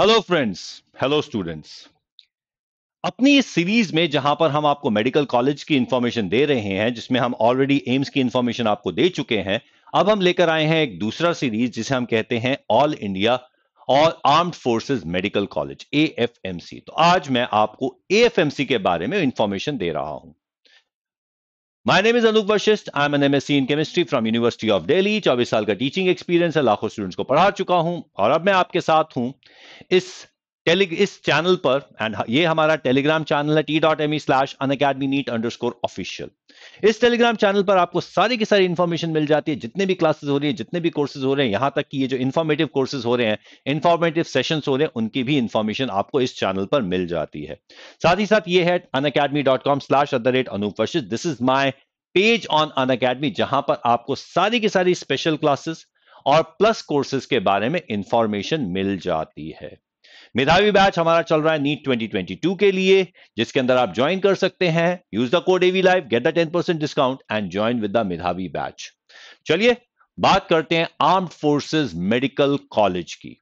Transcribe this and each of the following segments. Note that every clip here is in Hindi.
हेलो फ्रेंड्स हेलो स्टूडेंट्स अपनी इस सीरीज में जहां पर हम आपको मेडिकल कॉलेज की इंफॉर्मेशन दे रहे हैं जिसमें हम ऑलरेडी एम्स की इंफॉर्मेशन आपको दे चुके हैं अब हम लेकर आए हैं एक दूसरा सीरीज जिसे हम कहते हैं ऑल इंडिया और आर्म्ड फोर्सेस मेडिकल कॉलेज ए तो आज मैं आपको ए के बारे में इंफॉर्मेशन दे रहा हूं my name is Anoop Vashishtha I am an MSc in chemistry from university of Delhi चौबीस साल का टीचिंग एक्सपीरियंस है लाखों स्टूडेंट्स को पढ़ा चुका हूं और अब मैं आपके साथ हूं इस इस चैनल पर एंड ये हमारा टेलीग्राम चैनल है T dot M E slash Unacademy NEET underscore official इस टेलीग्राम चैनल पर आपको सारी की सारी इन्फॉर्मेशन मिल जाती है जितने भी क्लासेस हो रही है जितने भी कोर्सेज हो रहे हैं यहां तक कि ये जो इन्फॉर्मेटिव कोर्सेज हो रहे हैं इन्फॉर्मेटिव सेशन हो रहे हैं उनकी भी इन्फॉर्मेशन आपको इस चैनल पर मिल जाती है साथ ही साथ ये है Unacademy dot com slash at the rate Anoop this is my page on Unacademy जहां पर आपको सारी की सारी स्पेशल क्लासेस और प्लस कोर्सेज के बारे में इंफॉर्मेशन मिल जाती है मेधावी बैच हमारा चल रहा है नीट 2022 के लिए जिसके अंदर आप ज्वाइन कर सकते हैं use the code AV live get the ten percent discount and join with the Medhavi batch चलिए बात करते हैं आर्म्ड फोर्सेस मेडिकल कॉलेज की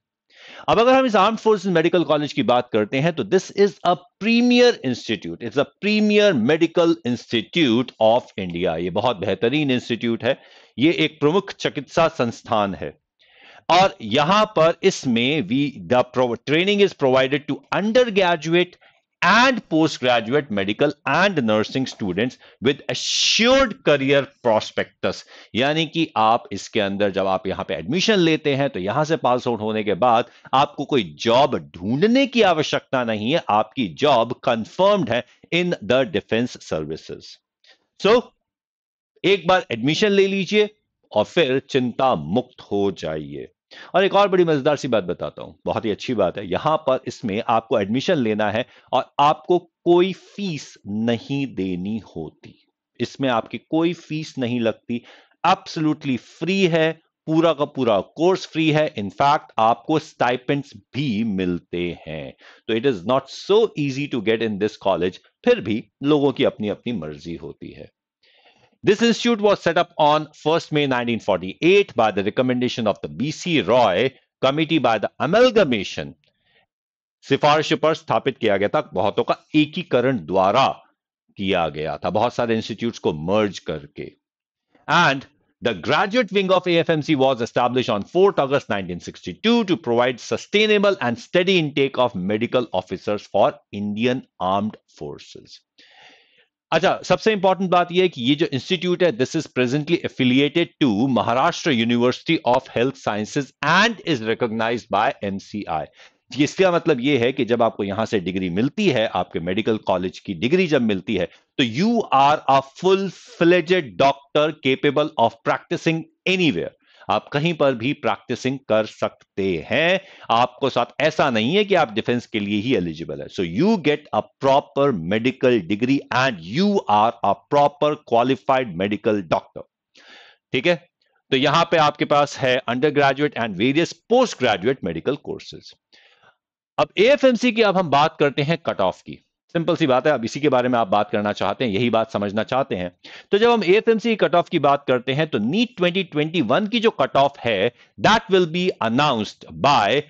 अब अगर हम इस आर्म्ड फोर्सेस मेडिकल कॉलेज की बात करते हैं तो this is a premier institute it's a premier medical institute of India ये बहुत बेहतरीन इंस्टीट्यूट है ये एक प्रमुख चिकित्सा संस्थान है और यहां पर इसमें we the training is provided to undergraduate postgraduate medical and nursing students with assured career prospects यानी कि आप इसके अंदर जब आप यहां पे एडमिशन लेते हैं तो यहां से पास आउट होने के बाद आपको कोई जॉब ढूंढने की आवश्यकता नहीं है आपकी जॉब कंफर्म्ड है in the defence services so एक बार एडमिशन ले लीजिए और फिर चिंता मुक्त हो जाइए और एक और बड़ी मजेदार सी बात बताता हूं बहुत ही अच्छी बात है यहां पर इसमें आपको एडमिशन लेना है और आपको कोई फीस नहीं देनी होती इसमें आपकी कोई फीस नहीं लगती एब्सोल्युटली फ्री है पूरा का पूरा कोर्स फ्री है इनफैक्ट आपको स्टाइपेंट्स भी मिलते हैं तो it is not so easy to get in this college फिर भी लोगों की अपनी अपनी मर्जी होती है This institute was set up on 1st May 1948 by the recommendation of the B.C. Roy Committee by the amalgamation. सिफारिश पर स्थापित किया गया था बहुतों का एकीकरण द्वारा किया गया था बहुत सारे इंस्टीट्यूट को मर्ज करके and The graduate wing of AFMC was established on 4th August 1962 to provide sustainable and steady intake of medical officers for Indian Armed Forces. अच्छा सबसे इंपॉर्टेंट बात यह है कि ये जो इंस्टीट्यूट है this is presently affiliated to Maharashtra university of health sciences and is recognise by MCI इसका मतलब यह है कि जब आपको यहां से डिग्री मिलती है आपके मेडिकल कॉलेज की डिग्री जब मिलती है तो you are a full fledged doctor capable of practising anywhere आप कहीं पर भी प्रैक्टिसिंग कर सकते हैं आपको साथ ऐसा नहीं है कि आप डिफेंस के लिए ही एलिजिबल है so you get a proper medical degree and you are a proper qualified medical doctor ठीक है तो यहां पे आपके पास है undergraduate and various postgraduate medical courses अब एफ की अब हम बात करते हैं कट ऑफ की सिंपल सी बात है अब इसी के बारे में आप बात करना चाहते हैं यही बात समझना चाहते हैं तो जब हम एएफएमसी कट ऑफ की बात करते हैं तो नीट 2021 की जो कट ऑफ है that will be announced by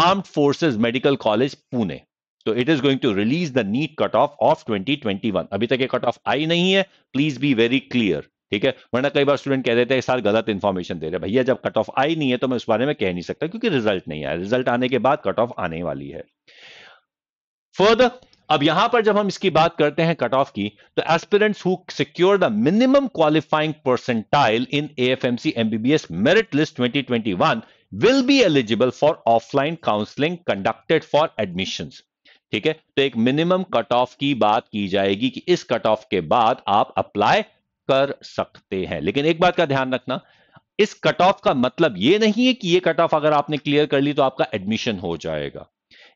armed forces medical college Pune तो it is going to release the NEET cut off of 2021 अभी तक ये कट ऑफ आई नहीं है प्लीज बी वेरी क्लियर ठीक है वरना कई बार स्टूडेंट कह देते हैं सर गलत इंफॉर्मेशन दे रहे भैया जब कट ऑफ आई नहीं है तो मैं उस बारे में कह नहीं सकता क्योंकि रिजल्ट नहीं आया रिजल्ट आने के बाद कट ऑफ आने वाली है फर्दर अब यहां पर जब हम इसकी बात करते हैं कट ऑफ की तो aspirants who secure the minimum qualifying percentile in AFMC MBBS merit list 2021 will be eligible for offline counselling conducted for admission ठीक है तो एक मिनिमम कट ऑफ की बात की जाएगी कि इस कट ऑफ के बाद आप अप्लाई कर सकते हैं लेकिन एक बात का ध्यान रखना इस कट ऑफ का मतलब यह नहीं है कि यह कट ऑफ अगर आपने क्लियर कर ली तो आपका एडमिशन हो जाएगा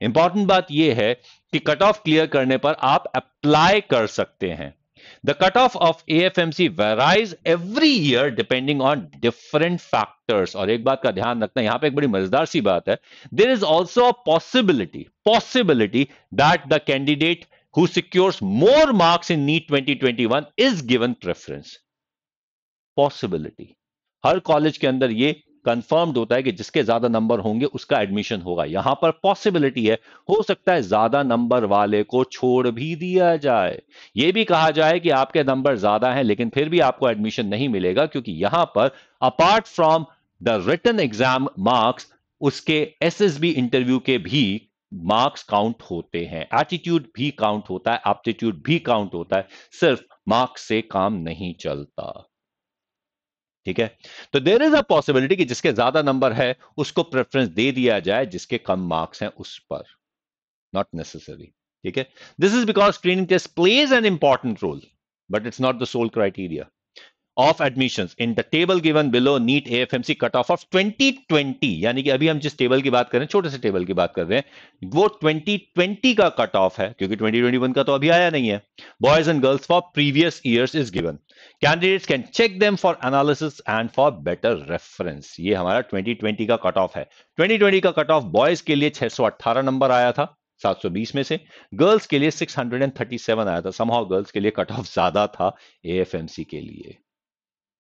इंपॉर्टेंट बात यह है कि कट ऑफ क्लियर करने पर आप अप्लाई कर सकते हैं the cut off of A F M C varies every year depending on different factors और एक बात का ध्यान रखना यहां पे एक बड़ी मजेदार सी बात है there is also a possibility possibility that the candidate more marks in NEET twenty twenty 2021 is given preference possibility हर कॉलेज के अंदर यह कंफर्म्ड होता है कि जिसके ज्यादा नंबर होंगे उसका एडमिशन होगा यहां पर पॉसिबिलिटी है हो सकता है ज्यादा नंबर वाले को छोड़ भी दिया जाए ये भी कहा जाए कि आपके नंबर ज्यादा हैं लेकिन फिर भी आपको एडमिशन नहीं मिलेगा क्योंकि यहां पर apart from the written exam marks उसके एस इंटरव्यू के भी मार्क्स काउंट होते हैं एटीट्यूड भी काउंट होता है एप्टीट्यूड भी काउंट होता है सिर्फ मार्क्स से काम नहीं चलता ठीक है तो देर इज अ पॉसिबिलिटी कि जिसके ज्यादा नंबर है उसको प्रेफरेंस दे दिया जाए जिसके कम मार्क्स हैं उस पर नॉट नेसेसरी ठीक है this is because screening test plays an important role but it's not the sole criteria of admissions in the table given below NEET AFMC cut off of 2020 यानी कि अभी हम जिस टेबल की बात कर रहे हैं छोटे से टेबल की बात कर रहे हैं वो 2020 का कट ऑफ है क्योंकि 2021 का तो अभी आया नहीं है boys and girls for previous years is given candidates can check them for analysis and for better reference ये हमारा 2020 का कट ऑफ है 2020 का कट ऑफ बॉयज के लिए 618 नंबर आया था 720 में से गर्ल्स के लिए 637 आया था समहा गर्ल्स के लिए कट ऑफ ज्यादा था एएफएमसी के लिए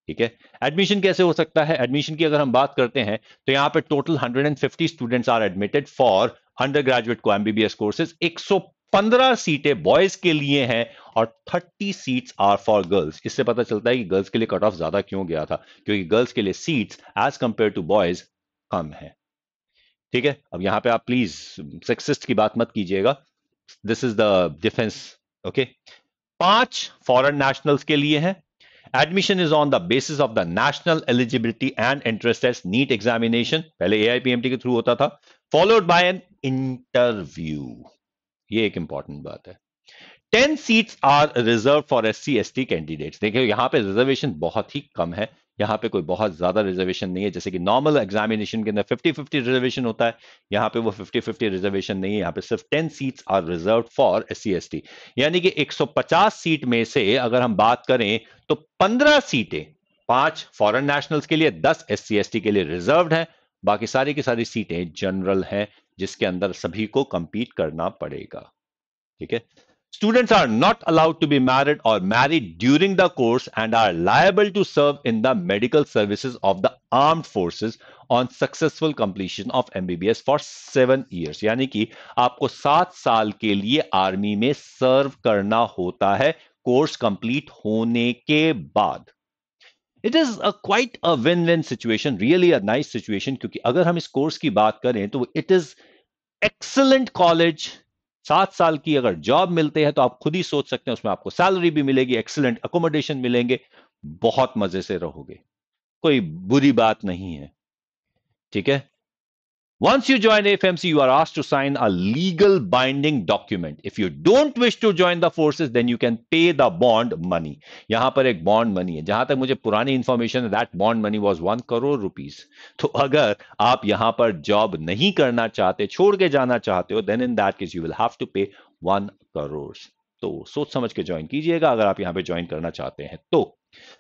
ठीक है एडमिशन कैसे हो सकता है एडमिशन की अगर हम बात करते हैं तो यहाँ पे total 150 students are admitted for undergraduate को एमबीबीएस कोर्सेज 115 सीटें बॉयज के लिए हैं और 30 सीट्स आर फॉर गर्ल्स इससे पता चलता है कि गर्ल्स के लिए कट ऑफ ज्यादा क्यों गया था क्योंकि गर्ल्स के लिए seats as compare to boys कम है ठीक है अब यहाँ पे आप प्लीज सेक्सिस्ट की बात मत कीजिएगा this is the defence okay पांच फॉरेन नेशनल्स के लिए है admission is on the basis of the national eligibility and interest test NEET examination पहले एआईपीएमटी के थ्रू होता था फॉलोड बाय एन इंटरव्यू ये एक इंपॉर्टेंट बात है ten seats are reserve for S C S T candidate देखिए यहां पर रिजर्वेशन बहुत ही कम है यहाँ पे कोई बहुत ज़्यादा रिजर्वेशन नहीं है जैसे कि नॉर्मल एग्जामिनेशन के अंदर 50 50 रिजर्वेशन होता है यहाँ पे वो 50 50 रिजर्वेशन नहीं है यहाँ पे सिर्फ 10 seats are reserve for S C यानी कि 150 सीट में से अगर हम बात करें तो 15 सीटें पांच फॉरेन नेशनल्स के लिए दस एस सी के लिए रिजर्व है बाकी सारी की सारी सीटें जनरल हैं जिसके अंदर सभी को कंपीट करना पड़ेगा ठीक है Students are not allowed to be married or married during the course and are liable to serve in the medical services of the armed forces on successful completion of MBBS for seven years. यानी कि आपको सात साल के लिए आर्मी में सर्व करना होता है कोर्स कंप्लीट होने के बाद It is a quite a win-win situation. Really, a nice situation. Situation क्योंकि अगर हम इस कोर्स की बात करें तो इट इज सात साल की अगर जॉब मिलते हैं तो आप खुद ही सोच सकते हैं उसमें आपको सैलरी भी मिलेगी एक्सलेंट अकोमोडेशन मिलेंगे बहुत मजे से रहोगे कोई बुरी बात नहीं है ठीक है Once you join AFMC, you are asked to sign a legal binding document. If you don't wish to join the forces, then you can pay the bond money. यहाँ पर एक bond money है जहां तक मुझे पुरानी information है that bond money was one crore rupees. तो अगर आप यहाँ पर job नहीं करना चाहते छोड़ के जाना चाहते हो then in that case you will have to pay one crore तो सोच समझ के ज्वाइन कीजिएगा अगर आप यहाँ पे ज्वाइन करना चाहते हैं तो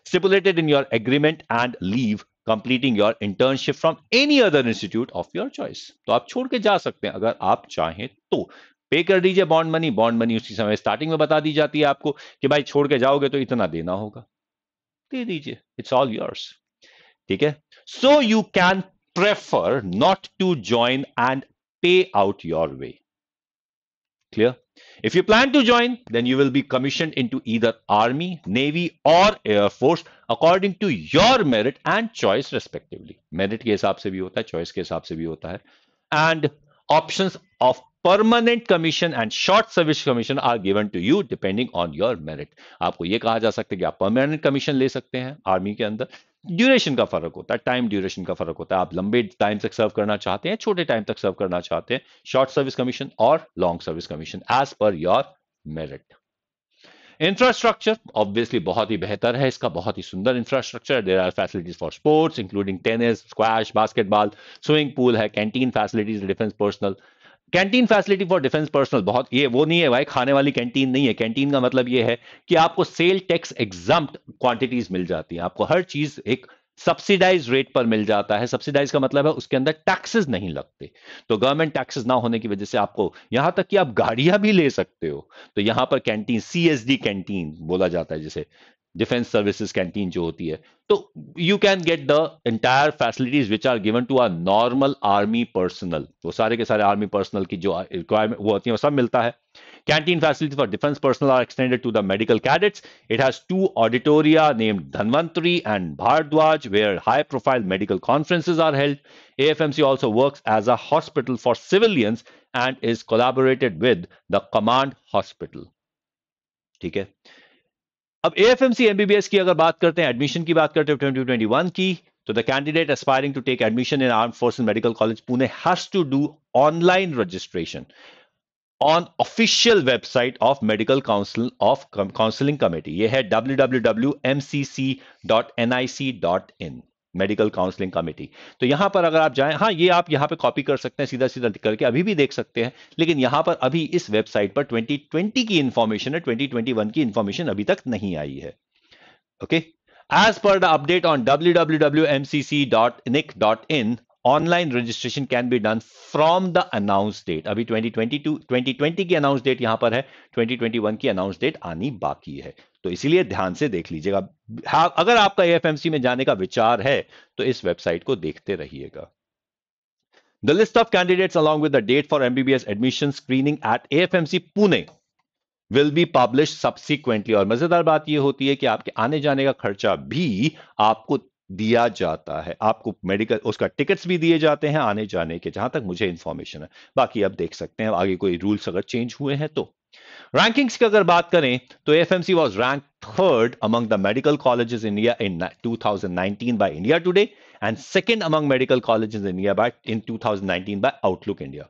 stipulated in your agreement and leave completing your internship from any other institute of your choice तो आप छोड़ के जा सकते हैं अगर आप चाहें तो पे कर दीजिए बॉन्ड मनी बॉन्ड मनी उसी समय स्टार्टिंग में बता दी जाती है आपको कि भाई छोड़ के जाओगे तो इतना देना होगा दे दीजिए इट्स ऑल योर्स ठीक है so you can prefer not to join and pay out your way clear if you plan to join then you will be commission in to either army navy और air force according to your merit and choice respectively merit के हिसाब से भी होता है चॉइस के हिसाब से भी होता है and option of permanent commission and short service commission are given to you depending on your merit आपको यह कहा जा सकता है कि आप परमानेंट कमीशन ले सकते हैं आर्मी के अंदर ड्यूरेशन का फर्क होता है टाइम ड्यूरेशन का फर्क होता है आप लंबे टाइम तक सर्व करना चाहते हैं छोटे टाइम तक सर्व करना चाहते हैं शॉर्ट सर्विस कमीशन और long service commission as per your merit infrastructure obviously बहुत ही बेहतर है इसका बहुत ही सुंदर infrastructure there are facilities for sports including tennis squash basketball swimming pool है canteen facilities defence personnel canteen facility for defence personnel बहुत ये वो नहीं है भाई खाने वाली कैंटीन नहीं है कैंटीन का मतलब ये है कि आपको सेल टैक्स एग्जाम क्वांटिटीज मिल जाती है आपको हर चीज एक सब्सिडाइज रेट पर मिल जाता है सब्सिडाइज का मतलब है उसके अंदर टैक्सेस नहीं लगते तो गवर्नमेंट टैक्सेस ना होने की वजह से आपको यहां तक कि आप गाड़ियां भी ले सकते हो तो यहां पर कैंटीन डी कैंटीन बोला जाता है जिसे डिफेंस सर्विसेज कैंटीन जो होती है तो you can get the entire facilities which are given to our normal army personnel वो सारे के सारे आर्मी पर्सनल की जो रिक्वायरमेंट वो होती है वो सब मिलता है canteen facility for defence personnel are extended to the medical cadets it has two auditoria named Dhanvantari and Bharadwaj where high profile medical conferences are held see also work as a hospital for civilians and is collaborated with the command hospital ठीक है अब एएफएमसी एमबीबीएस की अगर बात करते हैं एडमिशन की बात करते हैं 2021 की तो the candidate aspiring to take admission in arm force medical college Pune has to do online registration on official website of medical council of counselling committee ये है डब्ल्यू मेडिकल काउंसलिंग कमेटी तो यहां पर अगर आप जाएं हाँ ये आप यहां पे कॉपी कर सकते हैं सीधा सीधा करके अभी भी देख सकते हैं लेकिन यहां पर अभी इस वेबसाइट पर 2020 की इंफॉर्मेशन है 2021 की इंफॉर्मेशन अभी तक नहीं आई है okay as per the update on www.mcc.nic.in online registration can be done from the announce date अभी 2022 2020 की अनाउंस डेट यहां पर है 2021 की अनाउंस डेट आनी बाकी है तो इसीलिए ध्यान से देख लीजिएगा हाँ, अगर आपका एएफएमसी में जाने का विचार है तो इस वेबसाइट को देखते रहिएगा the list of candidate along with the date for MBBS admission screening at A F MC Pune will be publish subsequently और मजेदार बात यह होती है कि आपके आने जाने का खर्चा भी आपको दिया जाता है आपको मेडिकल उसका टिकट्स भी दिए जाते हैं आने जाने के जहां तक मुझे इंफॉर्मेशन है बाकी आप देख सकते हैं आगे कोई रूल्स अगर चेंज हुए हैं तो रैंकिंग्स की अगर बात करें तो F M C was rank third among the among India in two thousand nineteen in India Today and second among medical college in India by in two thousand nineteen by Outlook India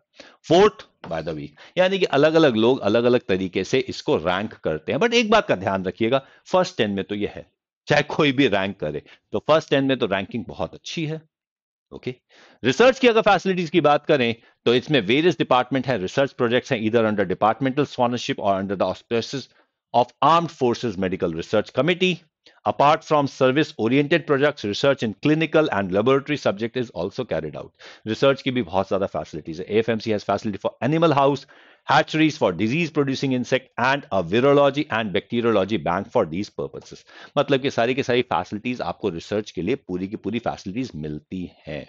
fourth by the Week यानी कि अलग अलग लोग अलग अलग तरीके से इसको रैंक करते हैं बट एक बात का ध्यान रखिएगा फर्स्ट टेन में तो यह है चाहे कोई भी रैंक करे तो फर्स्ट टेन में तो रैंकिंग बहुत अच्छी है ओके okay. रिसर्च की अगर फैसिलिटीज की बात करें तो इसमें वेरियस डिपार्टमेंट है रिसर्च प्रोजेक्ट्स हैं इधर अंडर डिपार्टमेंटल स्पॉनरशिप और under the auspices of armed forces medical research committee apart from service oriented projects research in clinical and laboratory subject is also carried out research ki bhi bahut zyada facilities hai afmc has facility for animal house hatcheries for disease producing insect and a virology and bacteriology bank for these purposes matlab ki sari ki sari facilities aapko research ke liye puri ki puri facilities milti hain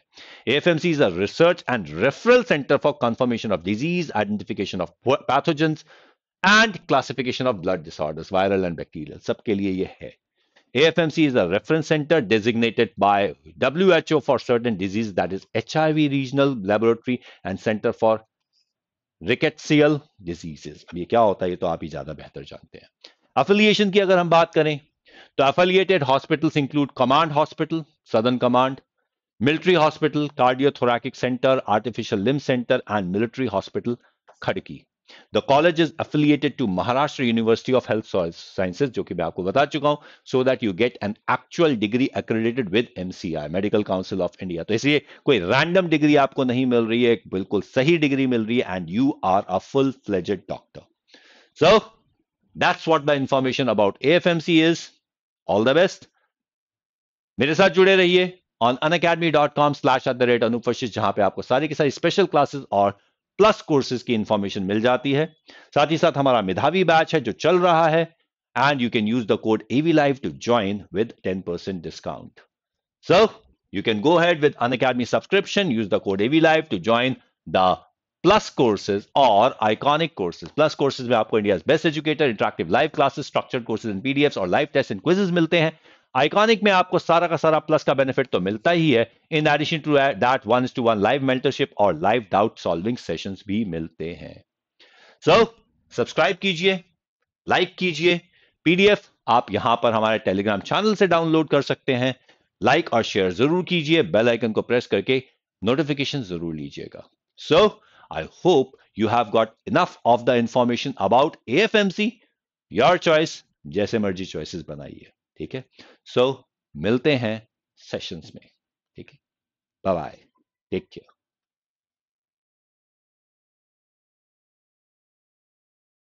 afmc is a research and referral center for confirmation of disease identification of pathogens and classification of blood disorders viral and bacterial sabke liye ye hai AFMC is a reference center designated by WHO for certain diseases that is HIV regional laboratory and center for rickettsial diseases अब ये क्या होता है ये तो आप ही ज्यादा बेहतर जानते हैं अफिलियशन की अगर हम बात करें तो affiliated hospitals include command hospital southern command military hospital cardiothoracic centre artificial limb centre and military hospital Khadki the college is affiliated to Maharashtra university of health sciences जो कि मैं आपको बता चुका हूं so that you get an actual degree accredited with MCI medical council of India तो इसलिए कोई रैंडम डिग्री आपको नहीं मिल रही है बिल्कुल सही डिग्री मिल रही है and you are a full fledged doctor so that's what the information about A F M C is all the best मेरे साथ जुड़े रहिए on Unacademy dot com slash at the rate अनुपस्थित जहां पर आपको सारी की सारी स्पेशल क्लासेस और प्लस कोर्सेज की इंफॉर्मेशन मिल जाती है साथ ही साथ हमारा मेधावी बैच है जो चल रहा है and you can use the code AV live to join with ten percent discount so can go go with Unacademy subscription use the code AV live to join the plus courses और आइकॉनिक कोर्सेज प्लस कोर्सेज में आपको India best educator interactive live classes structured courses in PDF और लाइव टेस्ट एंड क्विजेस मिलते हैं आइकॉनिक में आपको सारा का सारा प्लस का बेनिफिट तो मिलता ही है in addition to that one to one live mentorship और लाइव डाउट सॉल्विंग सेशन भी मिलते हैं सो सब्सक्राइब कीजिए लाइक कीजिए पीडीएफ आप यहां पर हमारे टेलीग्राम चैनल से डाउनलोड कर सकते हैं लाइक और शेयर जरूर कीजिए बेल आइकन को प्रेस करके नोटिफिकेशन जरूर लीजिएगा so I hope you have got enough of the information about A F M C your choice जैसे मर्जी चॉइसेस बनाइए ठीक है सो so, मिलते हैं सेशंस में ठीक है बाय टेक केयर